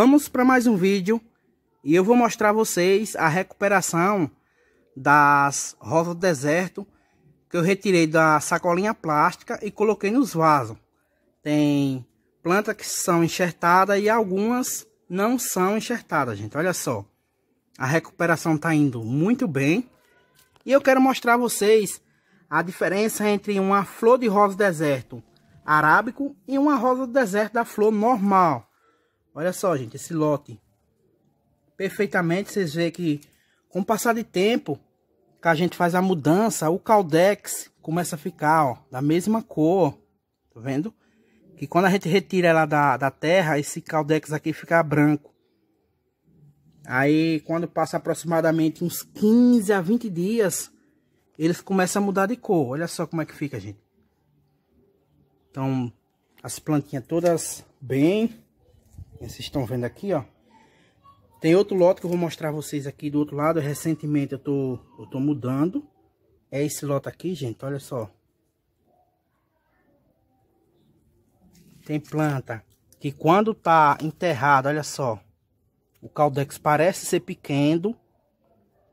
Vamos para mais um vídeo e eu vou mostrar a vocês a recuperação das rosas do deserto que eu retirei da sacolinha plástica e coloquei nos vasos. Tem plantas que são enxertadas e algumas não são enxertadas, gente. Olha só. A recuperação está indo muito bem. E eu quero mostrar a vocês a diferença entre uma flor de rosa deserto arábico e uma rosa do deserto da flor normal. Olha só, gente, esse lote. Perfeitamente, vocês veem que com o passar de tempo que a gente faz a mudança, o caldex começa a ficar, ó, da mesma cor, tá vendo? Que quando a gente retira ela da, da terra, esse caldex aqui fica branco. Aí, quando passa aproximadamente uns 15 a 20 dias, eles começam a mudar de cor. Olha só como é que fica, gente. Então, as plantinhas todas bem vocês estão vendo aqui, ó. Tem outro lote que eu vou mostrar vocês aqui do outro lado. Recentemente eu tô, eu tô mudando. É esse lote aqui, gente. Olha só. Tem planta que quando tá enterrada, olha só. O caldex parece ser pequeno.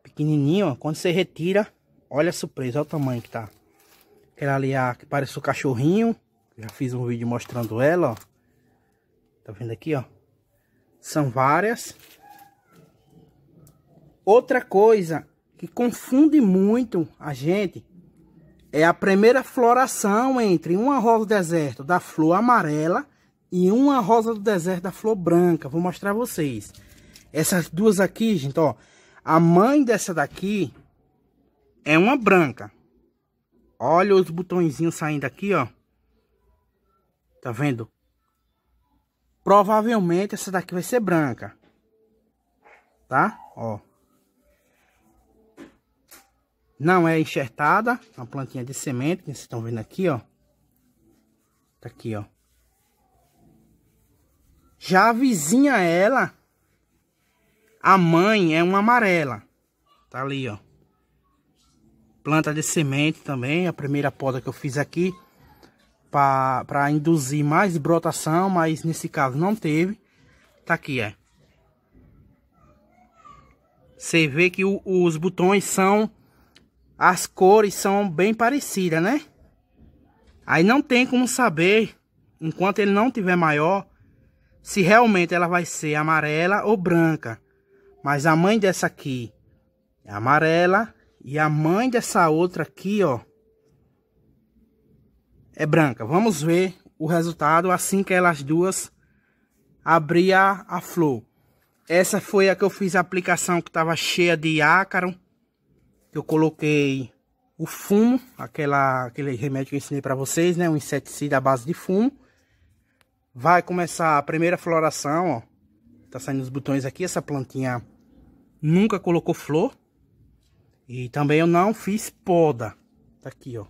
Pequenininho, ó. Quando você retira, olha a surpresa. Olha o tamanho que tá. Aquela ali, é a, que parece o um cachorrinho. Já fiz um vídeo mostrando ela, ó. Tá vendo aqui, ó. São várias. Outra coisa que confunde muito a gente é a primeira floração entre uma rosa do deserto da flor amarela e uma rosa do deserto da flor branca. Vou mostrar a vocês. Essas duas aqui, gente, ó. A mãe dessa daqui é uma branca. Olha os botõezinhos saindo aqui, ó. Tá vendo? Provavelmente essa daqui vai ser branca. Tá? Ó. Não é enxertada. É uma plantinha de semente. Que vocês estão vendo aqui, ó. Tá aqui, ó. Já a vizinha ela. A mãe é uma amarela. Tá ali, ó. Planta de semente também. A primeira poda que eu fiz aqui para induzir mais brotação, mas nesse caso não teve. Tá aqui, é. Você vê que o, os botões são... As cores são bem parecidas, né? Aí não tem como saber, enquanto ele não tiver maior, se realmente ela vai ser amarela ou branca. Mas a mãe dessa aqui é amarela e a mãe dessa outra aqui, ó, é branca. Vamos ver o resultado assim que elas duas abrir a, a flor. Essa foi a que eu fiz a aplicação que estava cheia de ácaro. Eu coloquei o fumo, aquela, aquele remédio que eu ensinei para vocês, né? Um inseticida à base de fumo. Vai começar a primeira floração, ó. Tá saindo os botões aqui, essa plantinha nunca colocou flor. E também eu não fiz poda. Tá aqui, ó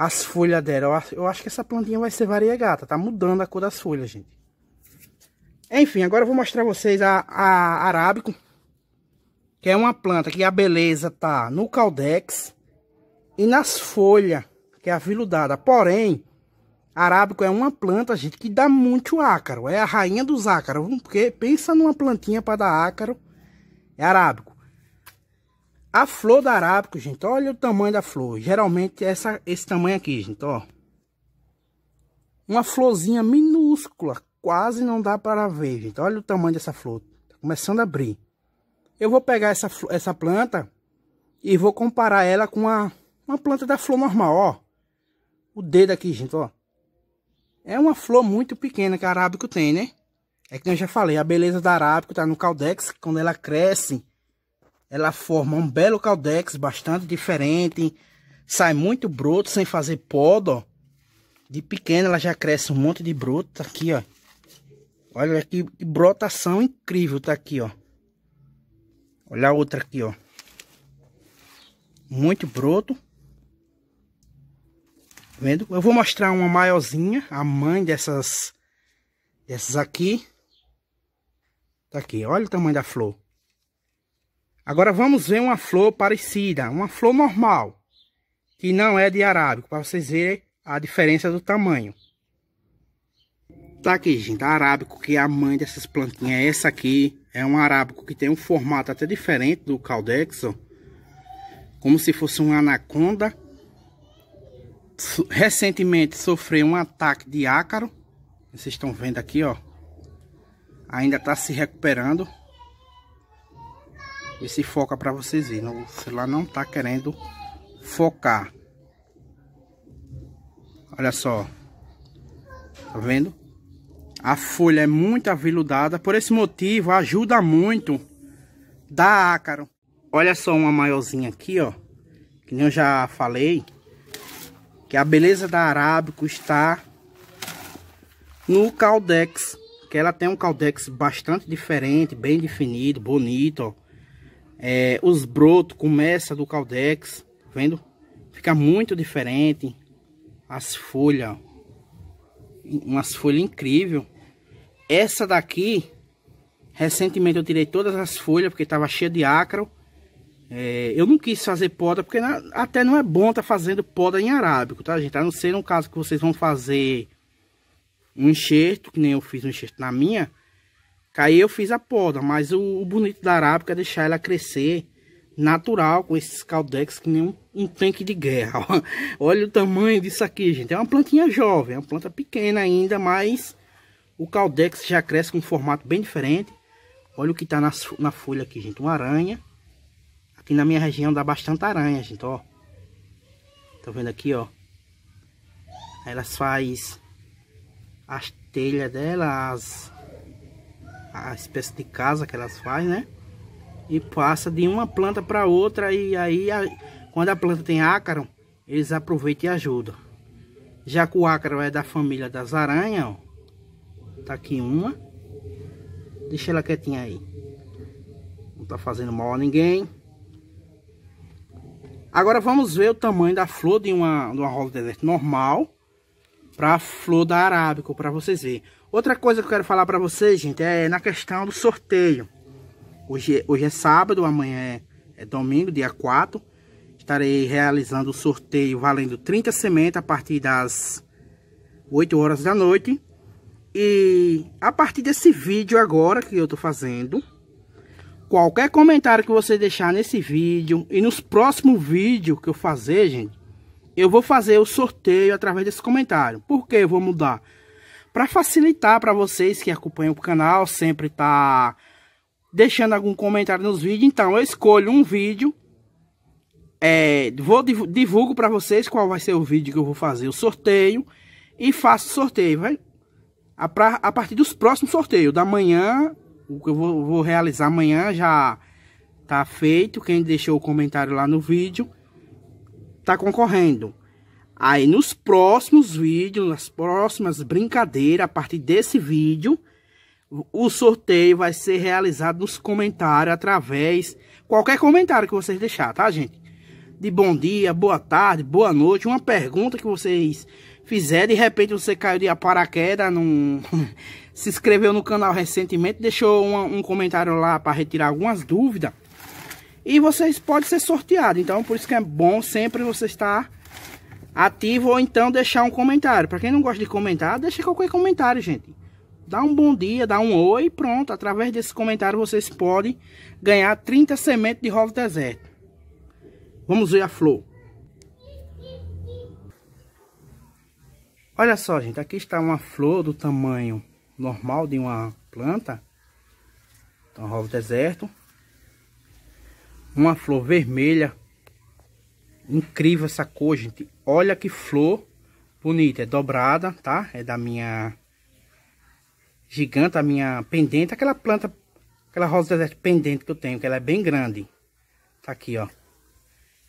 as folhas dela. Eu acho que essa plantinha vai ser variegata. Tá mudando a cor das folhas, gente. Enfim, agora eu vou mostrar vocês a, a arábico. Que é uma planta que a beleza tá no caldex e nas folhas, que é aviludada. Porém, arábico é uma planta, gente, que dá muito ácaro. É a rainha dos ácaros. Porque pensa numa plantinha para dar ácaro. É arábico. A flor da arábica, gente, olha o tamanho da flor. Geralmente essa, esse tamanho aqui, gente, ó. Uma florzinha minúscula, quase não dá para ver, gente. Olha o tamanho dessa flor, tá começando a abrir. Eu vou pegar essa, essa planta e vou comparar ela com uma, uma planta da flor normal, ó. O dedo aqui, gente, ó. É uma flor muito pequena que a arábico tem, né? É que eu já falei, a beleza da arábico tá no caldex, quando ela cresce ela forma um belo caldex bastante diferente. Sai muito broto sem fazer poda, ó. De pequena ela já cresce um monte de broto. Tá aqui, ó. Olha que brotação incrível tá aqui, ó. Olha a outra aqui, ó. Muito broto. Tá vendo? Eu vou mostrar uma maiorzinha, a mãe dessas dessas aqui. Tá aqui, olha o tamanho da flor. Agora vamos ver uma flor parecida, uma flor normal, que não é de arábico, para vocês verem a diferença do tamanho. Tá aqui, gente, a arábico, que é a mãe dessas plantinhas, é essa aqui é um arábico que tem um formato até diferente do caldex, ó. Como se fosse uma anaconda. Recentemente sofreu um ataque de ácaro. Vocês estão vendo aqui, ó. Ainda tá se recuperando. Vê se foca para vocês verem. O celular não tá querendo focar. Olha só. Tá vendo? A folha é muito aveludada. Por esse motivo, ajuda muito da ácaro. Olha só uma maiorzinha aqui, ó. Que nem eu já falei. Que a beleza da Arábico está no caldex. Que ela tem um caldex bastante diferente, bem definido, bonito, ó é, os brotos começa do caldex, tá vendo? Fica muito diferente. As folhas, umas folhas incrível. Essa daqui, recentemente eu tirei todas as folhas porque estava cheia de ácaro. É, eu não quis fazer poda porque na, até não é bom tá fazendo poda em arábico, tá gente? A não ser no caso que vocês vão fazer um enxerto, que nem eu fiz um enxerto na minha, que aí eu fiz a poda, mas o, o bonito da arábica é deixar ela crescer natural com esses caldex que nem um, um tanque de guerra. Olha o tamanho disso aqui, gente. É uma plantinha jovem, é uma planta pequena ainda, mas o caldex já cresce com um formato bem diferente. Olha o que tá na, na folha aqui, gente. Uma aranha. Aqui na minha região dá bastante aranha, gente, ó. Tá vendo aqui, ó. Elas faz as telhas delas, a espécie de casa que elas fazem, né? E passa de uma planta para outra e aí a, quando a planta tem ácaro, eles aproveitam e ajudam. Já que o ácaro é da família das aranhas, ó. Tá aqui uma. Deixa ela quietinha aí. Não tá fazendo mal a ninguém. Agora vamos ver o tamanho da flor de uma, de uma rosa deserto normal para flor da arábica, para vocês verem. Outra coisa que eu quero falar para vocês, gente, é na questão do sorteio. Hoje, hoje é sábado, amanhã é, é domingo, dia 4. Estarei realizando o sorteio valendo 30 sementes a partir das 8 horas da noite. E a partir desse vídeo agora que eu tô fazendo, qualquer comentário que você deixar nesse vídeo e nos próximos vídeos que eu fazer, gente, eu vou fazer o sorteio através desse comentário. Por que eu vou mudar? Para facilitar para vocês que acompanham o canal, sempre tá deixando algum comentário nos vídeos. Então, eu escolho um vídeo, é, vou divulgo para vocês qual vai ser o vídeo que eu vou fazer o sorteio e faço sorteio, vai? A, pra, a partir dos próximos sorteios, da manhã, o que eu vou, vou realizar amanhã já tá feito. Quem deixou o comentário lá no vídeo tá concorrendo. Aí nos próximos vídeos, nas próximas brincadeiras, a partir desse vídeo, o sorteio vai ser realizado nos comentários através qualquer comentário que vocês deixar, tá, gente? De bom dia, boa tarde, boa noite, uma pergunta que vocês fizeram, de repente você caiu de paraquedas, num... se inscreveu no canal recentemente, deixou um, um comentário lá para retirar algumas dúvidas. E vocês podem ser sorteados. Então, por isso que é bom sempre você estar ativo ou então deixar um comentário. Para quem não gosta de comentar, deixa qualquer comentário, gente. Dá um bom dia, dá um oi, pronto. Através desse comentário vocês podem ganhar 30 sementes de rosa deserto. Vamos ver a flor. Olha só, gente, aqui está uma flor do tamanho normal de uma planta. Então, rosa deserto. Uma flor vermelha. Incrível essa cor, gente. Olha que flor bonita. É dobrada, tá? É da minha gigante, a minha pendente. Aquela planta, aquela rosa deserto pendente que eu tenho, que ela é bem grande. Tá aqui, ó.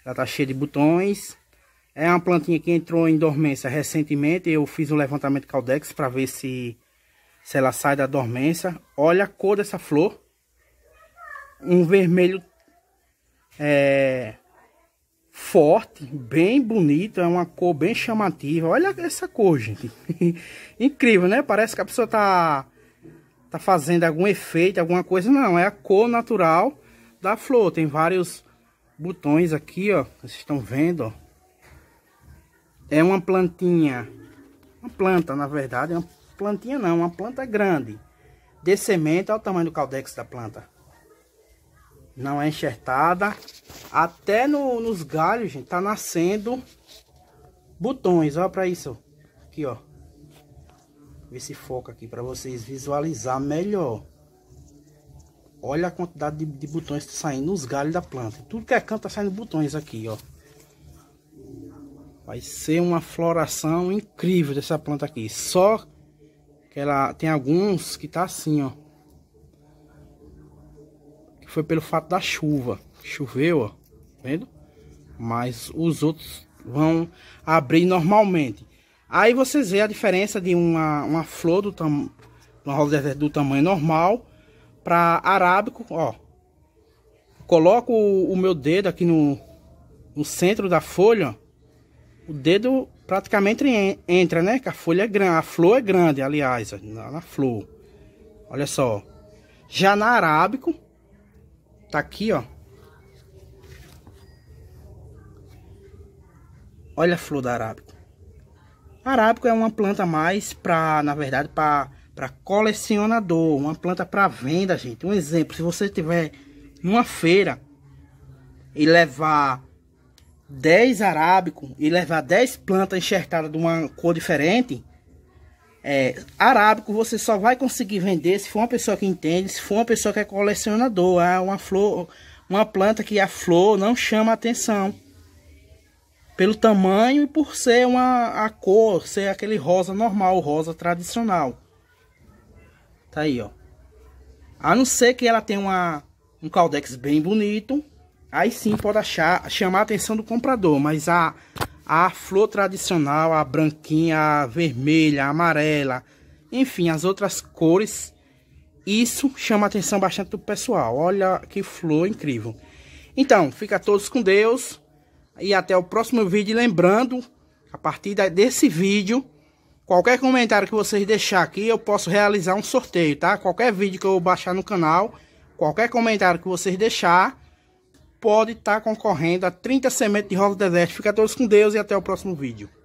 Ela tá cheia de botões. É uma plantinha que entrou em dormência recentemente. Eu fiz um levantamento caldex para ver se, se ela sai da dormência. Olha a cor dessa flor. Um vermelho é, forte, bem bonito, é uma cor bem chamativa. Olha essa cor, gente. Incrível, né? Parece que a pessoa tá tá fazendo algum efeito, alguma coisa. Não, é a cor natural da flor. Tem vários botões aqui, ó. Vocês estão vendo, ó. É uma plantinha. Uma planta, na verdade. É uma plantinha não, uma planta grande. De semente, olha o tamanho do caldex da planta não é enxertada. Até no, nos galhos, gente, tá nascendo botões, ó para isso. Aqui, ó. Ver se foca aqui para vocês visualizar melhor. Olha a quantidade de, de botões que tá saindo nos galhos da planta. Tudo que é canto tá saindo botões aqui, ó. Vai ser uma floração incrível dessa planta aqui. Só que ela tem alguns que tá assim, ó foi pelo fato da chuva. Choveu, ó, vendo? Mas os outros vão abrir normalmente. Aí vocês vê a diferença de uma, uma flor do tamanho uma rosa do tamanho normal para arábico, ó. Coloco o, o, meu dedo aqui no, no centro da folha, ó. o dedo praticamente entra, né? Que a folha é grande, a flor é grande, aliás, na, na flor. Olha só. Já na arábico, Tá aqui, ó. Olha a flor da arábico. Arábico é uma planta mais para, na verdade, para colecionador, uma planta para venda, gente. Um exemplo, se você tiver numa feira e levar 10 arábico e levar 10 plantas enxertadas de uma cor diferente, é, arábico você só vai conseguir vender se for uma pessoa que entende, se for uma pessoa que é colecionador, é uma flor, uma planta que a flor não chama atenção. Pelo tamanho e por ser uma a cor, ser aquele rosa normal, rosa tradicional. Tá aí, ó. A não ser que ela tenha uma, um caldex bem bonito, aí sim pode achar, chamar a atenção do comprador, mas a a flor tradicional, a branquinha, a vermelha, a amarela, enfim, as outras cores. Isso chama a atenção bastante do pessoal. Olha que flor incrível. Então, fica todos com Deus e até o próximo vídeo. Lembrando, a partir desse vídeo, qualquer comentário que vocês deixar aqui, eu posso realizar um sorteio, tá? Qualquer vídeo que eu baixar no canal, qualquer comentário que vocês deixar, pode estar tá concorrendo a 30 sementes de rosa do deserto. Fica todos com Deus e até o próximo vídeo.